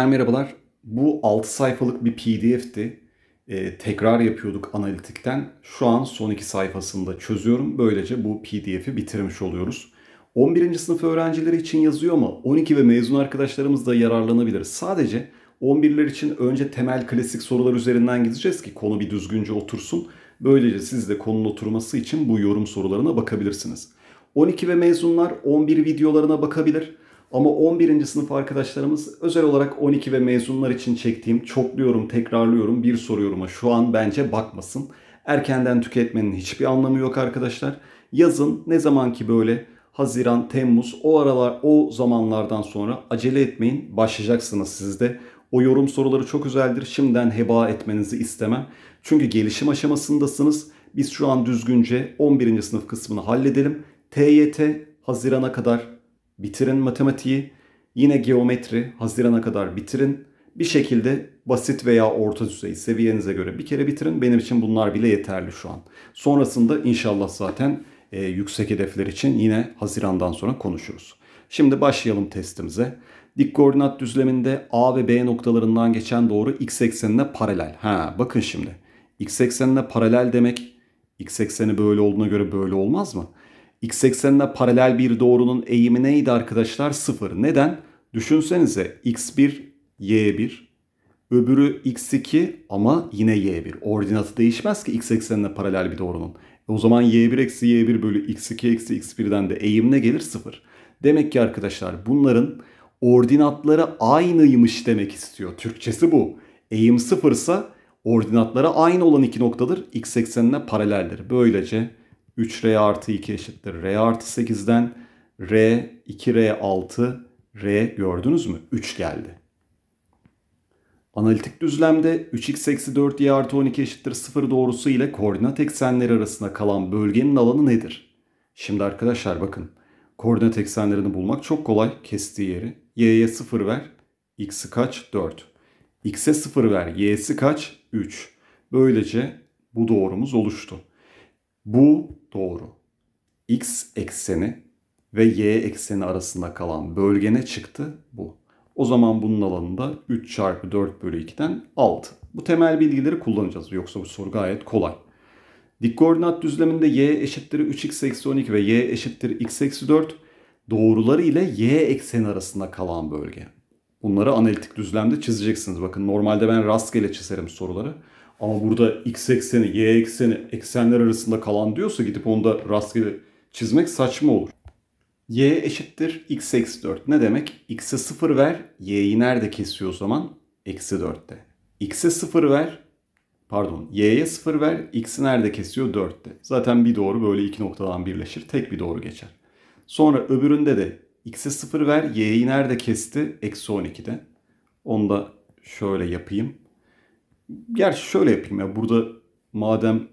Arkadaşlar merhabalar. Bu 6 sayfalık bir PDF'ti. Ee, tekrar yapıyorduk analitikten. Şu an son 2 sayfasında çözüyorum. Böylece bu PDF'i bitirmiş oluyoruz. 11. sınıf öğrencileri için yazıyor ama 12 ve mezun arkadaşlarımız da yararlanabilir. Sadece 11'ler için önce temel klasik sorular üzerinden gideceğiz ki konu bir düzgünce otursun. Böylece siz de konunun oturması için bu yorum sorularına bakabilirsiniz. 12 ve mezunlar 11 videolarına bakabilir. Ama 11. sınıf arkadaşlarımız özel olarak 12 ve mezunlar için çektiğim çokluyorum, tekrarlıyorum bir soruyoruma şu an bence bakmasın. Erkenden tüketmenin hiçbir anlamı yok arkadaşlar. Yazın ne zaman ki böyle Haziran, Temmuz o aralar o zamanlardan sonra acele etmeyin başlayacaksınız siz de. O yorum soruları çok özeldir. Şimdiden heba etmenizi istemem. Çünkü gelişim aşamasındasınız. Biz şu an düzgünce 11. sınıf kısmını halledelim. TYT Haziran'a kadar bitirin matematiği. Yine geometri Haziran'a kadar bitirin. Bir şekilde basit veya orta düzey seviyenize göre bir kere bitirin. Benim için bunlar bile yeterli şu an. Sonrasında inşallah zaten e, yüksek hedefler için yine Haziran'dan sonra konuşuruz. Şimdi başlayalım testimize. Dik koordinat düzleminde A ve B noktalarından geçen doğru x eksenine paralel. Ha bakın şimdi. x eksenine paralel demek x ekseni böyle olduğuna göre böyle olmaz mı? x eksenine paralel bir doğrunun eğimi neydi arkadaşlar? 0. Neden? Düşünsenize x1, y1, öbürü x2 ama yine y1. Ordinatı değişmez ki x eksenine paralel bir doğrunun. E, o zaman y1 eksi y1 bölü x2 eksi x1'den de eğim ne gelir? 0. Demek ki arkadaşlar bunların ordinatları aynıymış demek istiyor. Türkçesi bu. Eğim 0 ise, ordinatlara aynı olan iki noktadır. X eksenine paraleldir. Böylece 3R artı 2 eşittir. R artı 8'den R, 2R, 6, R gördünüz mü? 3 geldi. Analitik düzlemde 3x eksi 4y artı 12 eşittir 0 doğrusu ile koordinat eksenleri arasında kalan bölgenin alanı nedir? Şimdi arkadaşlar bakın. Koordinat eksenlerini bulmak çok kolay. Kestiği yeri. y'ye 0 ver. x'i kaç? 4. x'e 0 ver. y'si kaç? 3. Böylece bu doğrumuz oluştu. Bu doğru. X ekseni ve y ekseni arasında kalan bölgene çıktı bu. O zaman bunun alanında 3 çarpı 4 bölü 2'den 6. Bu temel bilgileri kullanacağız. Yoksa bu soru gayet kolay. Dik koordinat düzleminde y eşittir 3x eksi 12 ve y eşittir x eksi 4 doğruları ile y ekseni arasında kalan bölge. Bunları analitik düzlemde çizeceksiniz. Bakın normalde ben rastgele çizerim soruları. Ama burada x ekseni, y ekseni eksenler arasında kalan diyorsa gidip onu da rastgele çizmek saçma olur. y eşittir x eksi 4. Ne demek? x'e 0 ver, y'yi nerede kesiyor o zaman? Eksi 4'te. x'e 0 ver, pardon y'ye 0 ver, x'i nerede kesiyor? 4'te. Zaten bir doğru böyle iki noktadan birleşir. Tek bir doğru geçer. Sonra öbüründe de x'e 0 ver, y'yi nerede kesti? Eksi 12'de. Onu da şöyle yapayım. Gerçi şöyle yapayım ya burada madem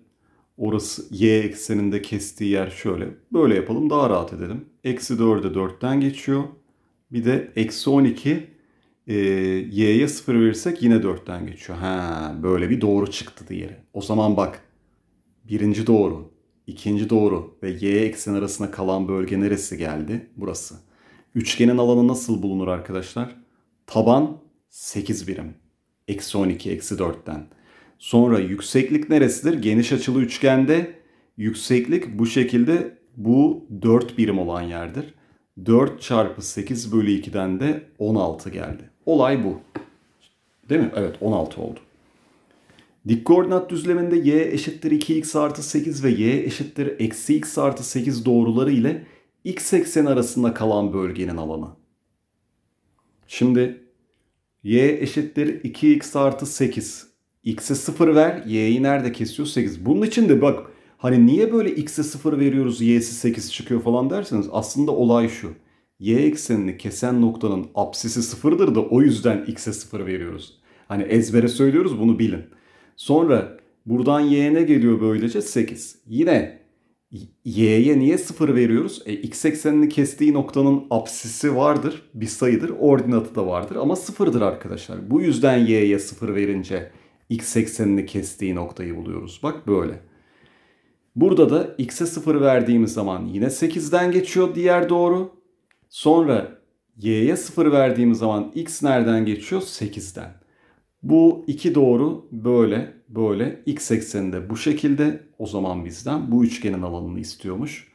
orası y ekseninde kestiği yer şöyle. Böyle yapalım daha rahat edelim. Eksi 4'e 4'ten geçiyor. Bir de eksi 12 e, y'ye 0 verirsek yine 4'ten geçiyor. Ha böyle bir doğru çıktı diğeri. O zaman bak birinci doğru, ikinci doğru ve y eksen arasında kalan bölge neresi geldi? Burası. Üçgenin alanı nasıl bulunur arkadaşlar? Taban 8 birim. Eksi 12, eksi 4'ten. Sonra yükseklik neresidir? Geniş açılı üçgende yükseklik bu şekilde bu 4 birim olan yerdir. 4 çarpı 8 bölü 2'den de 16 geldi. Olay bu. Değil mi? Evet 16 oldu. Dik koordinat düzleminde y eşittir 2x artı 8 ve y eşittir eksi x artı 8 doğruları ile x ekseni arasında kalan bölgenin alanı. Şimdi y eşittir 2x artı 8. x'e 0 ver. y'yi nerede kesiyor? 8. Bunun için de bak hani niye böyle x'e 0 veriyoruz y'si 8 çıkıyor falan derseniz aslında olay şu. y eksenini kesen noktanın apsisi 0'dır da o yüzden x'e 0 veriyoruz. Hani ezbere söylüyoruz bunu bilin. Sonra buradan y'ye ne geliyor böylece 8. Yine y'ye niye sıfır veriyoruz? E, x eksenini kestiği noktanın apsisi vardır. Bir sayıdır. Ordinatı da vardır. Ama sıfırdır arkadaşlar. Bu yüzden y'ye sıfır verince x eksenini kestiği noktayı buluyoruz. Bak böyle. Burada da x'e 0 verdiğimiz zaman yine 8'den geçiyor diğer doğru. Sonra y'ye 0 verdiğimiz zaman x nereden geçiyor? 8'den. Bu iki doğru böyle böyle x ekseninde bu şekilde o zaman bizden bu üçgenin alanını istiyormuş.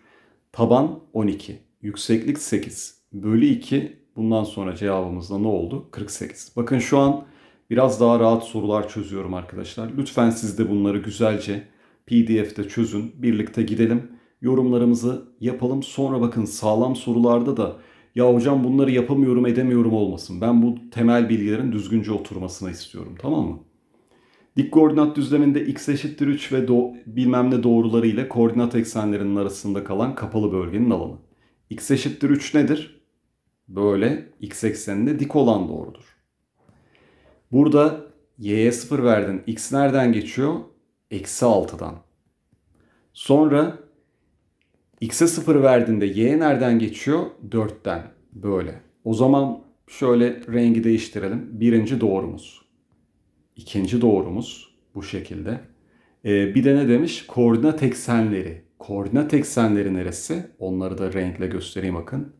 Taban 12, yükseklik 8, bölü 2 bundan sonra cevabımızda ne oldu? 48. Bakın şu an biraz daha rahat sorular çözüyorum arkadaşlar. Lütfen siz de bunları güzelce PDF'de çözün. Birlikte gidelim. Yorumlarımızı yapalım. Sonra bakın sağlam sorularda da ya hocam bunları yapamıyorum edemiyorum olmasın. Ben bu temel bilgilerin düzgünce oturmasını istiyorum tamam mı? Dik koordinat düzleminde x eşittir 3 ve do, bilmem ne doğruları ile koordinat eksenlerinin arasında kalan kapalı bölgenin alanı. x eşittir 3 nedir? Böyle x ekseninde dik olan doğrudur. Burada y'ye 0 verdin. x nereden geçiyor? Eksi 6'dan. Sonra x'e 0 verdiğinde y nereden geçiyor? 4'ten. Böyle. O zaman şöyle rengi değiştirelim. Birinci doğrumuz. İkinci doğrumuz bu şekilde. Ee, bir de ne demiş? Koordinat eksenleri. Koordinat eksenleri neresi? Onları da renkle göstereyim bakın.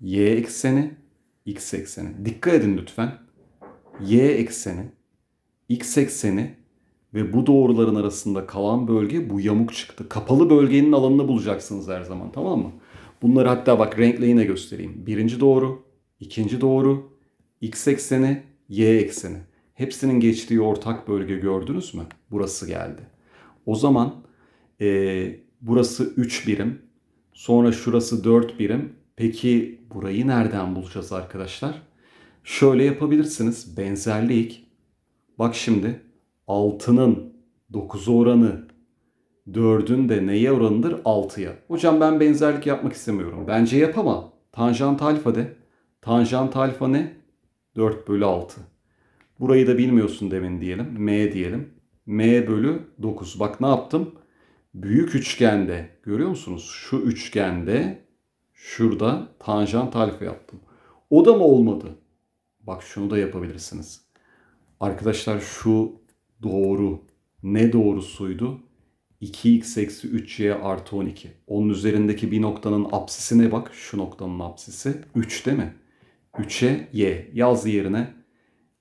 Y ekseni, X ekseni. Dikkat edin lütfen. Y ekseni, X ekseni ve bu doğruların arasında kalan bölge bu yamuk çıktı. Kapalı bölgenin alanını bulacaksınız her zaman tamam mı? Bunları hatta bak renkle yine göstereyim. Birinci doğru, ikinci doğru, X ekseni, Y ekseni. Hepsinin geçtiği ortak bölge gördünüz mü? Burası geldi. O zaman e, burası 3 birim. Sonra şurası 4 birim. Peki burayı nereden bulacağız arkadaşlar? Şöyle yapabilirsiniz. Benzerlik. Bak şimdi 6'nın 9 oranı 4'ün de neye oranıdır? 6'ya. Hocam ben benzerlik yapmak istemiyorum. Bence yapama. Tanjant alfa de. Tanjant alfa ne? 4 bölü 6. Burayı da bilmiyorsun demin diyelim. M diyelim. M bölü 9. Bak ne yaptım? Büyük üçgende görüyor musunuz? Şu üçgende şurada tanjant alfa yaptım. O da mı olmadı? Bak şunu da yapabilirsiniz. Arkadaşlar şu doğru. Ne doğrusuydu? 2x eksi 3y artı 12. Onun üzerindeki bir noktanın apsisine bak. Şu noktanın apsisi 3 değil mi? 3'e y. Yaz yerine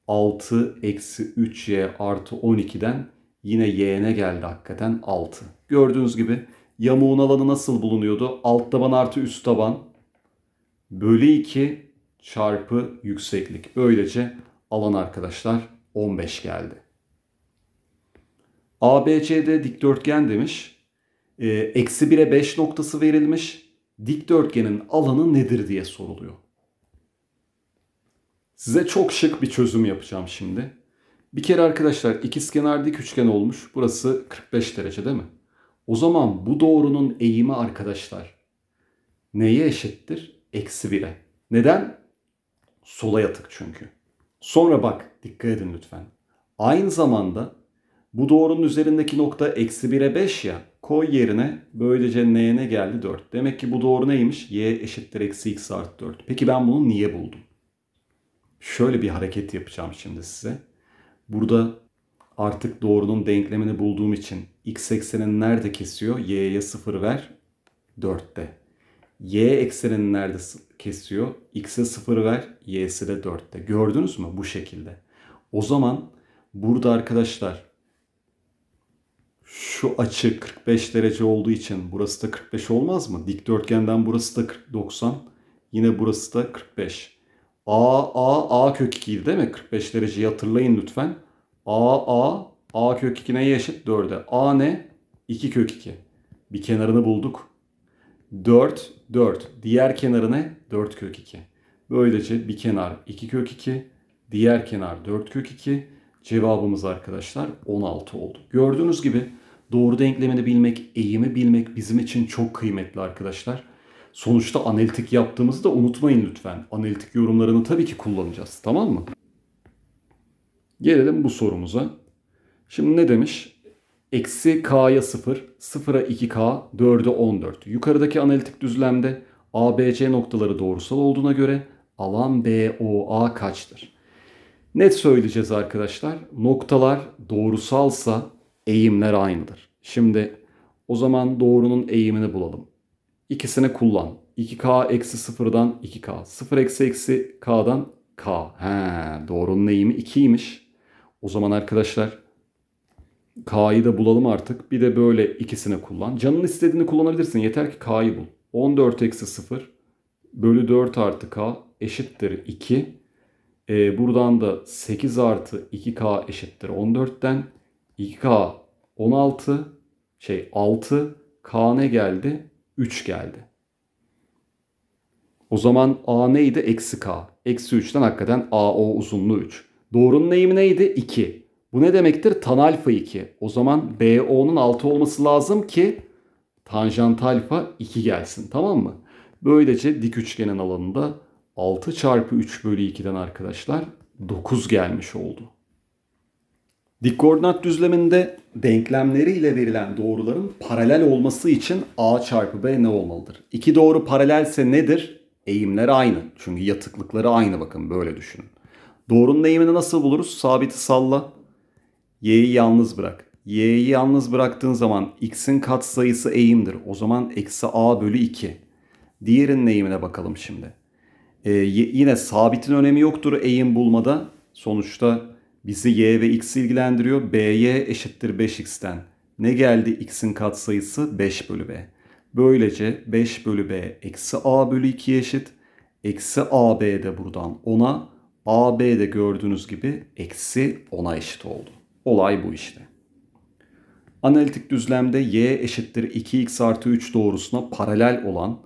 6 eksi 3y artı 12'den yine y'ne geldi hakikaten 6. Gördüğünüz gibi yamuğun alanı nasıl bulunuyordu? Alt taban artı üst taban bölü 2 çarpı yükseklik. Böylece alan arkadaşlar 15 geldi. ABCD dikdörtgen demiş. Ee, eksi 1'e 5 noktası verilmiş. Dikdörtgenin alanı nedir diye soruluyor. Size çok şık bir çözüm yapacağım şimdi. Bir kere arkadaşlar ikizkenar dik üçgen olmuş. Burası 45 derece değil mi? O zaman bu doğrunun eğimi arkadaşlar neye eşittir? Eksi 1'e. Neden? Sola yatık çünkü. Sonra bak dikkat edin lütfen. Aynı zamanda bu doğrunun üzerindeki nokta eksi 1'e 5 ya. Koy yerine böylece n'ye ne geldi 4. Demek ki bu doğru neymiş? y eşittir eksi x artı 4. Peki ben bunu niye buldum? şöyle bir hareket yapacağım şimdi size. Burada artık doğrunun denklemini bulduğum için x eksenini nerede kesiyor? y'ye 0 ver 4'te. y eksenini nerede kesiyor? x'e 0 ver y'si de 4'te. Gördünüz mü bu şekilde? O zaman burada arkadaşlar şu açı 45 derece olduğu için burası da 45 olmaz mı? Dikdörtgenden burası da 90, yine burası da 45. A, A, A kök 2 değil mi? 45 dereceyi hatırlayın lütfen. A, A, A kök 2 neye eşit? 4'e. A ne? 2 kök 2. Bir kenarını bulduk. 4, 4. Diğer kenarı ne? 4 kök 2. Böylece bir kenar 2 kök 2. Diğer kenar 4 kök 2. Cevabımız arkadaşlar 16 oldu. Gördüğünüz gibi doğru denklemini bilmek, eğimi bilmek bizim için çok kıymetli arkadaşlar sonuçta analitik yaptığımızı da unutmayın lütfen. Analitik yorumlarını tabii ki kullanacağız. Tamam mı? Gelelim bu sorumuza. Şimdi ne demiş? Eksi k'ya 0, 0'a 2k, 4'e 14. Yukarıdaki analitik düzlemde ABC noktaları doğrusal olduğuna göre alan BOA kaçtır? Net söyleyeceğiz arkadaşlar. Noktalar doğrusalsa eğimler aynıdır. Şimdi o zaman doğrunun eğimini bulalım. İkisini kullan. 2K eksi 0'dan 2K. 0 eksi eksi K'dan K. He, doğrunun eğimi 2'ymiş. O zaman arkadaşlar K'yı da bulalım artık. Bir de böyle ikisini kullan. Canın istediğini kullanabilirsin. Yeter ki K'yı bul. 14 eksi 0 bölü 4 artı K eşittir 2. Ee, buradan da 8 artı 2K eşittir 14'ten. 2K 16 şey 6 K ne geldi? 3 geldi. O zaman A neydi? Eksi K. Eksi 3'ten hakikaten A O uzunluğu 3. Doğrunun eğimi neydi? 2. Bu ne demektir? Tan alfa 2. O zaman BO'nun 6 olması lazım ki tanjant alfa 2 gelsin. Tamam mı? Böylece dik üçgenin alanında 6 çarpı 3 bölü 2'den arkadaşlar 9 gelmiş oldu. Dik koordinat düzleminde denklemleriyle verilen doğruların paralel olması için A çarpı B ne olmalıdır? İki doğru paralelse nedir? Eğimler aynı. Çünkü yatıklıkları aynı bakın böyle düşünün. Doğrunun eğimini nasıl buluruz? Sabiti salla. Y'yi yalnız bırak. Y'yi yalnız bıraktığın zaman x'in kat sayısı eğimdir. O zaman eksi a bölü 2. Diğerinin eğimine bakalım şimdi. Ee, yine sabitin önemi yoktur eğim bulmada. Sonuçta Bizi y ve x ilgilendiriyor. By eşittir 5x'ten. Ne geldi? X'in katsayısı 5 bölü b. Böylece 5 bölü b eksi a bölü 2 eşit. Eksi ab de buradan 10'a. ab de gördüğünüz gibi eksi 10'a eşit oldu. Olay bu işte. Analitik düzlemde y eşittir 2x artı 3 doğrusuna paralel olan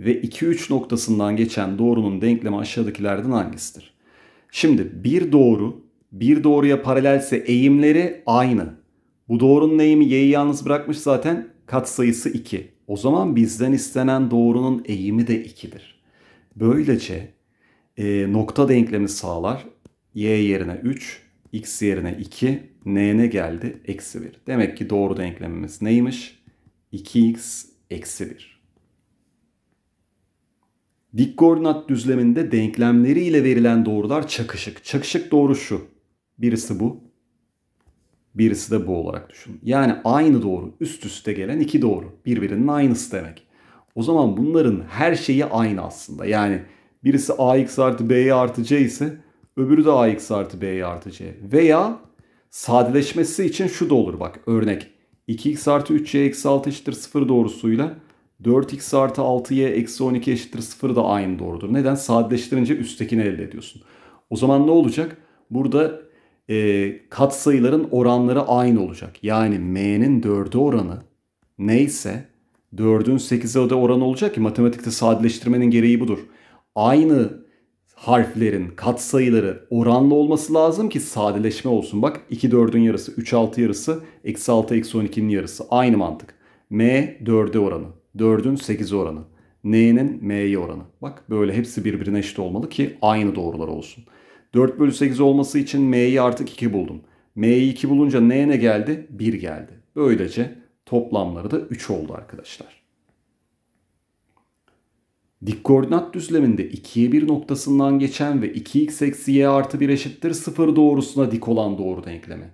ve 2 3 noktasından geçen doğrunun denklemi aşağıdakilerden hangisidir? Şimdi bir doğru bir doğruya paralelse eğimleri aynı. Bu doğrunun eğimi y'yi yalnız bırakmış zaten katsayısı 2. O zaman bizden istenen doğrunun eğimi de 2'dir. Böylece e, nokta denklemi sağlar. y yerine 3, x yerine 2, n'ne geldi eksi 1. Demek ki doğru denklemimiz neymiş? 2x eksi 1. Dik koordinat düzleminde denklemleri ile verilen doğrular çakışık. Çakışık doğru şu. Birisi bu. Birisi de bu olarak düşün. Yani aynı doğru üst üste gelen iki doğru. Birbirinin aynısı demek. O zaman bunların her şeyi aynı aslında. Yani birisi ax artı b'ye artı c ise öbürü de ax artı b'ye artı c. Veya sadeleşmesi için şu da olur bak örnek. 2x artı 3y eksi 6 eşittir 0 doğrusuyla 4x artı 6y eksi 12 eşittir 0 da aynı doğrudur. Neden? Sadeleştirince üsttekini elde ediyorsun. O zaman ne olacak? Burada e, kat sayıların oranları aynı olacak. Yani m'nin 4'e oranı neyse 4'ün 8'e de oranı olacak ki matematikte sadeleştirmenin gereği budur. Aynı harflerin kat sayıları oranlı olması lazım ki sadeleşme olsun. Bak 2 4'ün yarısı, 3 6 yarısı, eksi 6 eksi 12'nin yarısı. Aynı mantık. M 4'e oranı. 4'ün 8'e oranı. N'nin M'ye oranı. Bak böyle hepsi birbirine eşit olmalı ki aynı doğrular olsun. 4 bölü 8 olması için m'yi artık 2 buldum. m'yi 2 bulunca neye ne geldi? 1 geldi. Böylece toplamları da 3 oldu arkadaşlar. Dik koordinat düzleminde 2'ye 1 noktasından geçen ve 2x eksi y artı 1 eşittir 0 doğrusuna dik olan doğru denklemi.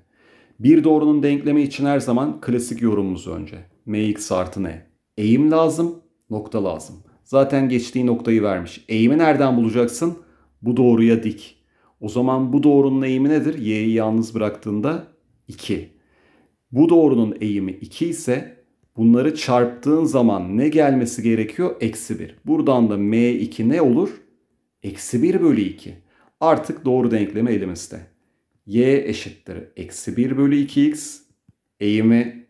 Bir doğrunun denklemi için her zaman klasik yorumumuz önce. mx artı n. Eğim lazım, nokta lazım. Zaten geçtiği noktayı vermiş. Eğimi nereden bulacaksın? Bu doğruya dik. O zaman bu doğrunun eğimi nedir? Y'yi yalnız bıraktığında 2. Bu doğrunun eğimi 2 ise bunları çarptığın zaman ne gelmesi gerekiyor? Eksi 1. Buradan da M2 ne olur? Eksi 1 bölü 2. Artık doğru denklemi elimizde. Y eşittir. Eksi 1 bölü 2x eğimi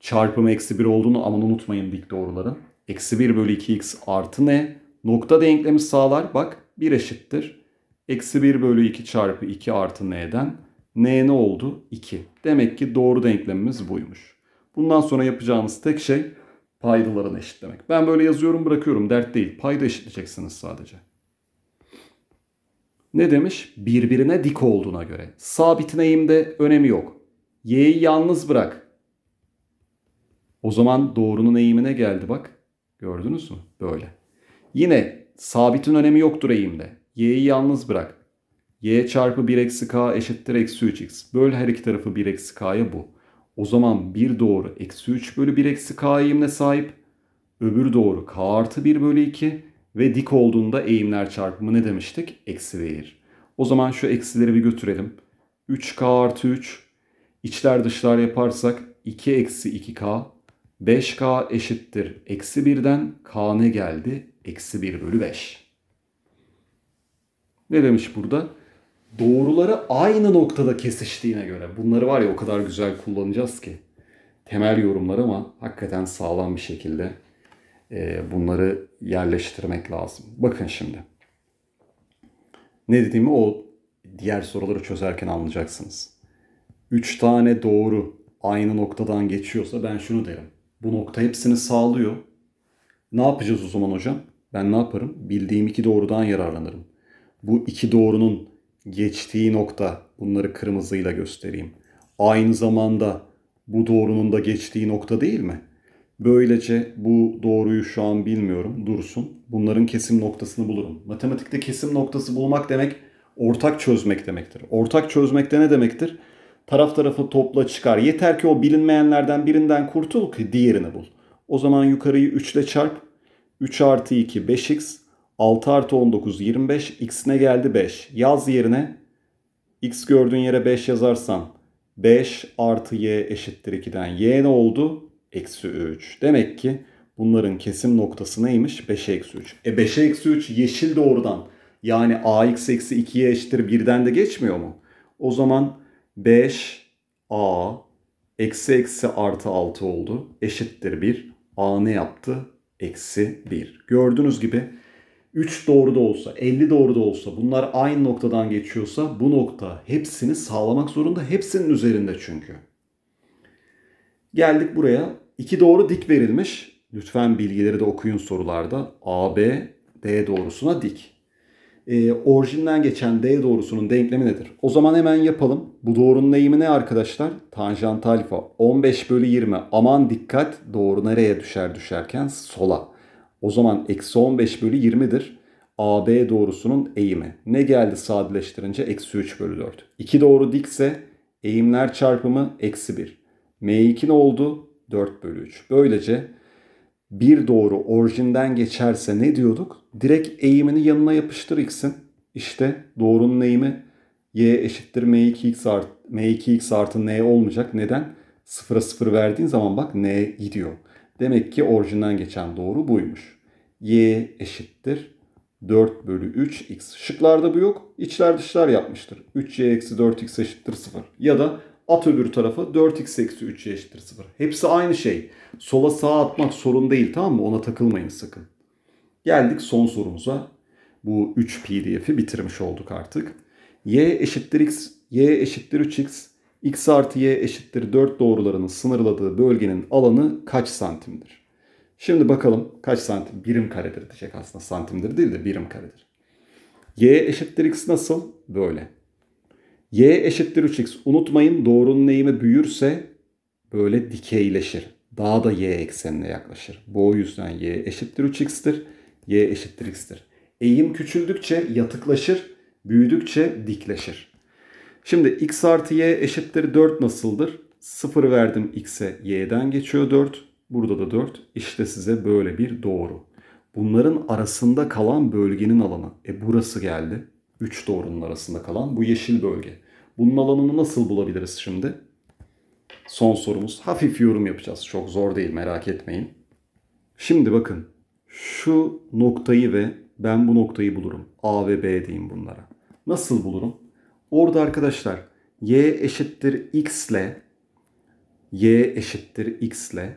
çarpımı eksi 1 olduğunu aman unutmayın dik doğruların. Eksi 1 bölü 2x artı ne? Nokta denklemi sağlar. Bak 1 eşittir. Eksi 1 bölü 2 çarpı 2 artı n'den n ne oldu? 2. Demek ki doğru denklemimiz buymuş. Bundan sonra yapacağınız tek şey paydalarını eşitlemek. Ben böyle yazıyorum bırakıyorum dert değil. Payda eşitleyeceksiniz sadece. Ne demiş? Birbirine dik olduğuna göre. Sabitin eğimde önemi yok. Y'yi yalnız bırak. O zaman doğrunun eğimine geldi bak. Gördünüz mü? Böyle. Yine sabitin önemi yoktur eğimde y'yi yalnız bırak. y çarpı 1 eksi k eşittir eksi 3x. Böl her iki tarafı 1 eksi k'ya bu. O zaman bir doğru eksi 3 bölü 1 eksi k eğimine sahip. Öbür doğru k artı 1 bölü 2 ve dik olduğunda eğimler çarpımı ne demiştik? Eksi verir. O zaman şu eksileri bir götürelim. 3k artı 3 İçler dışlar yaparsak 2 eksi 2k 5k eşittir eksi 1'den k ne geldi? Eksi 1 bölü 5. Ne demiş burada? Doğruları aynı noktada kesiştiğine göre. Bunları var ya o kadar güzel kullanacağız ki. Temel yorumlar ama hakikaten sağlam bir şekilde e, bunları yerleştirmek lazım. Bakın şimdi. Ne dediğimi o diğer soruları çözerken anlayacaksınız. Üç tane doğru aynı noktadan geçiyorsa ben şunu derim. Bu nokta hepsini sağlıyor. Ne yapacağız o zaman hocam? Ben ne yaparım? Bildiğim iki doğrudan yararlanırım bu iki doğrunun geçtiği nokta bunları kırmızıyla göstereyim. Aynı zamanda bu doğrunun da geçtiği nokta değil mi? Böylece bu doğruyu şu an bilmiyorum dursun. Bunların kesim noktasını bulurum. Matematikte kesim noktası bulmak demek ortak çözmek demektir. Ortak çözmek de ne demektir? Taraf tarafı topla çıkar. Yeter ki o bilinmeyenlerden birinden kurtul ki diğerini bul. O zaman yukarıyı 3 ile çarp. 3 artı 2 5x 6 artı 19 25. X'ine geldi 5. Yaz yerine X gördüğün yere 5 yazarsan 5 artı Y eşittir 2'den. Y ne oldu? Eksi 3. Demek ki bunların kesim noktası neymiş? 5'e eksi 3. E 5'e eksi 3 yeşil doğrudan. Yani ax eksi 2'ye eşittir 1'den de geçmiyor mu? O zaman 5 a eksi eksi artı 6 oldu. Eşittir 1. a ne yaptı? Eksi 1. Gördüğünüz gibi 3 doğru da olsa, 50 doğru da olsa bunlar aynı noktadan geçiyorsa bu nokta hepsini sağlamak zorunda. Hepsinin üzerinde çünkü. Geldik buraya. 2 doğru dik verilmiş. Lütfen bilgileri de okuyun sorularda. AB, D doğrusuna dik. E, orijinden geçen D doğrusunun denklemi nedir? O zaman hemen yapalım. Bu doğrunun eğimi ne arkadaşlar? Tanjant alfa 15 bölü 20. Aman dikkat doğru nereye düşer düşerken sola. O zaman eksi 15 bölü 20'dir. AB doğrusunun eğimi. Ne geldi sadeleştirince? Eksi 3 bölü 4. İki doğru dikse eğimler çarpımı eksi 1. M2 ne oldu? 4 bölü 3. Böylece bir doğru orijinden geçerse ne diyorduk? Direkt eğimini yanına yapıştır x'in. İşte doğrunun eğimi y eşittir m2x artı, m2x artı n olmayacak. Neden? Sıfıra sıfır verdiğin zaman bak n gidiyor. Demek ki orijinden geçen doğru buymuş. Y eşittir 4 bölü 3 x. Şıklarda bu yok. İçler dışlar yapmıştır. 3y eksi 4 x eşittir 0. Ya da at öbür tarafa 4 x eksi 3y eşittir 0. Hepsi aynı şey. Sola sağa atmak sorun değil tamam mı? Ona takılmayın sakın. Geldik son sorumuza. Bu 3 pdf'i bitirmiş olduk artık. y eşittir x, y eşittir 3x x artı y eşittir 4 doğrularının sınırladığı bölgenin alanı kaç santimdir? Şimdi bakalım kaç santim? Birim karedir diyecek aslında. Santimdir değil de birim karedir. y eşittir x nasıl? Böyle. y eşittir 3x. Unutmayın doğrunun eğimi büyürse böyle dikeyleşir. Daha da y eksenine yaklaşır. Bu o yüzden y eşittir 3x'tir. y eşittir x'tir. Eğim küçüldükçe yatıklaşır, büyüdükçe dikleşir. Şimdi x artı y eşittir 4 nasıldır? 0 verdim x'e y'den geçiyor 4. Burada da 4. İşte size böyle bir doğru. Bunların arasında kalan bölgenin alanı. E burası geldi. 3 doğrunun arasında kalan bu yeşil bölge. Bunun alanını nasıl bulabiliriz şimdi? Son sorumuz. Hafif yorum yapacağız. Çok zor değil merak etmeyin. Şimdi bakın. Şu noktayı ve ben bu noktayı bulurum. A ve B diyeyim bunlara. Nasıl bulurum? Orada arkadaşlar y eşittir x ile y eşittir x ile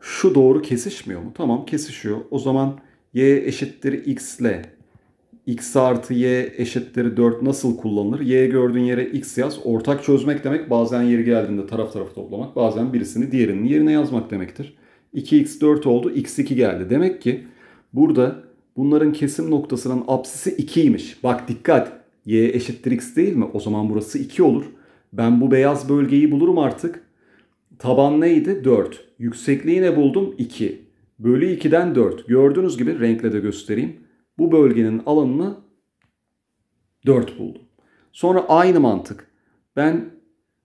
şu doğru kesişmiyor mu? Tamam kesişiyor. O zaman y eşittir x ile x artı y eşittir 4 nasıl kullanılır? y gördüğün yere x yaz. Ortak çözmek demek bazen yeri geldiğinde taraf tarafı toplamak. Bazen birisini diğerinin yerine yazmak demektir. 2x 4 oldu. x 2 geldi. Demek ki burada bunların kesim noktasının apsisi 2'ymiş. Bak dikkat y eşittir x değil mi? O zaman burası 2 olur. Ben bu beyaz bölgeyi bulurum artık. Taban neydi? 4. Yüksekliği ne buldum? 2. Bölü 2'den 4. Gördüğünüz gibi renkle de göstereyim. Bu bölgenin alanını 4 buldum. Sonra aynı mantık. Ben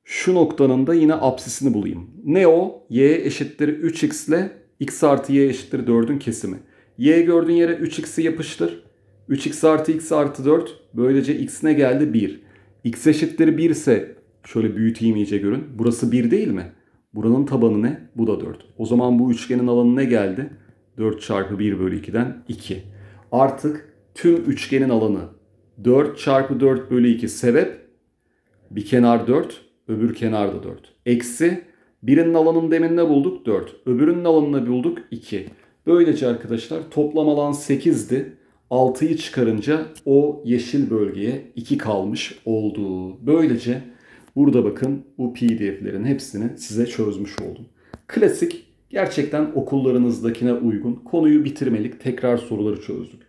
şu noktanın da yine apsisini bulayım. Ne o? y eşittir 3x ile x artı y eşittir 4'ün kesimi. y gördüğün yere 3x'i yapıştır. 3x artı x artı 4 böylece x ne geldi? 1. x eşittir 1 ise şöyle büyüteyim iyice görün. Burası 1 değil mi? Buranın tabanı ne? Bu da 4. O zaman bu üçgenin alanı ne geldi? 4 çarpı 1 bölü 2'den 2. Artık tüm üçgenin alanı 4 çarpı 4 bölü 2 sebep bir kenar 4 öbür kenar da 4. Eksi birinin alanını demin ne bulduk? 4. Öbürünün alanını bulduk 2. Böylece arkadaşlar toplam alan 8'di. 6'yı çıkarınca o yeşil bölgeye 2 kalmış oldu. Böylece burada bakın bu pdf'lerin hepsini size çözmüş oldum. Klasik gerçekten okullarınızdakine uygun konuyu bitirmelik tekrar soruları çözdük.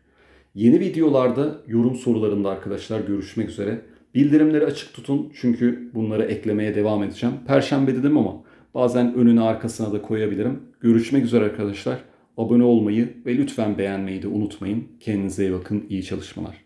Yeni videolarda yorum sorularında arkadaşlar görüşmek üzere. Bildirimleri açık tutun çünkü bunları eklemeye devam edeceğim. Perşembe dedim ama bazen önüne arkasına da koyabilirim. Görüşmek üzere arkadaşlar abone olmayı ve lütfen beğenmeyi de unutmayın. Kendinize iyi bakın, İyi çalışmalar.